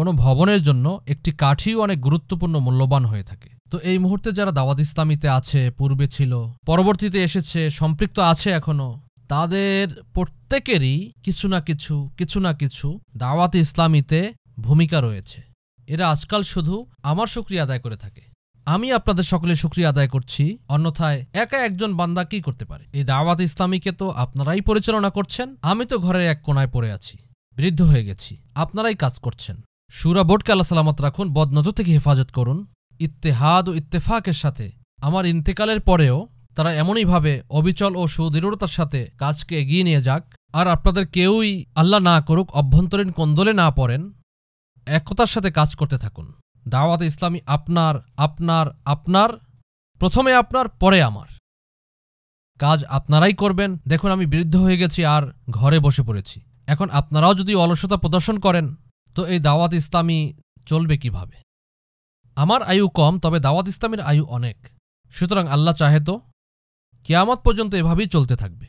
কোনো ভবনের জন্য একটি কাঠিও অনেক গুরুত্বপূর্ণ মূল্যবান হয়ে থাকে তো এই মুহূর্তে যারা দাওয়াত ইসলামীতে আছে পূর্বে ছিল পরবর্তীতে এসেছে সম্পৃক্ত আছে এখনো তাদের প্রত্যেকেরই কিছু না কিছু কিছু না কিছু দাওয়াত ইসলামীতে ভূমিকা রয়েছে এরা আজকাল শুধু আমার শুক্রিয়া আদায় করে থাকে আমি আপনাদের সকলে শুক্রিয়া আদায় করছি অন্যথায় একা একজন বান্দা কি করতে পারে এই দাওয়াত ইসলামীকে তো আপনারাই পরিচালনা করছেন আমি তো ঘরের এক কোনায় পড়ে আছি বৃদ্ধ হয়ে গেছি আপনারাই কাজ করছেন সুরা বোটকে আল্লাহ সালামত রাখুন বদনজর থেকে হেফাজত করুন ইত্তেহাদ ও ইত্তেফাকের সাথে আমার ইন্তেকালের পরেও তারা এমনইভাবে অবিচল ও সুদৃঢ়তার সাথে কাজকে এগিয়ে নিয়ে যাক আর আপনাদের কেউই আল্লাহ না করুক অভ্যন্তরীণ কন্দলে না পড়েন একতার সাথে কাজ করতে থাকুন দাওয়াত ইসলামী আপনার আপনার আপনার প্রথমে আপনার পরে আমার কাজ আপনারাই করবেন দেখুন আমি বৃদ্ধ হয়ে গেছি আর ঘরে বসে পড়েছি এখন আপনারাও যদি অলসতা প্রদর্শন করেন তো এই দাওয়াত ইসলামী চলবে কিভাবে আমার আয়ু কম তবে দাওয়াত ইসলামের আয়ু অনেক সুতরাং আল্লাহ চাহে তো কেয়ামত পর্যন্ত এভাবেই চলতে থাকবে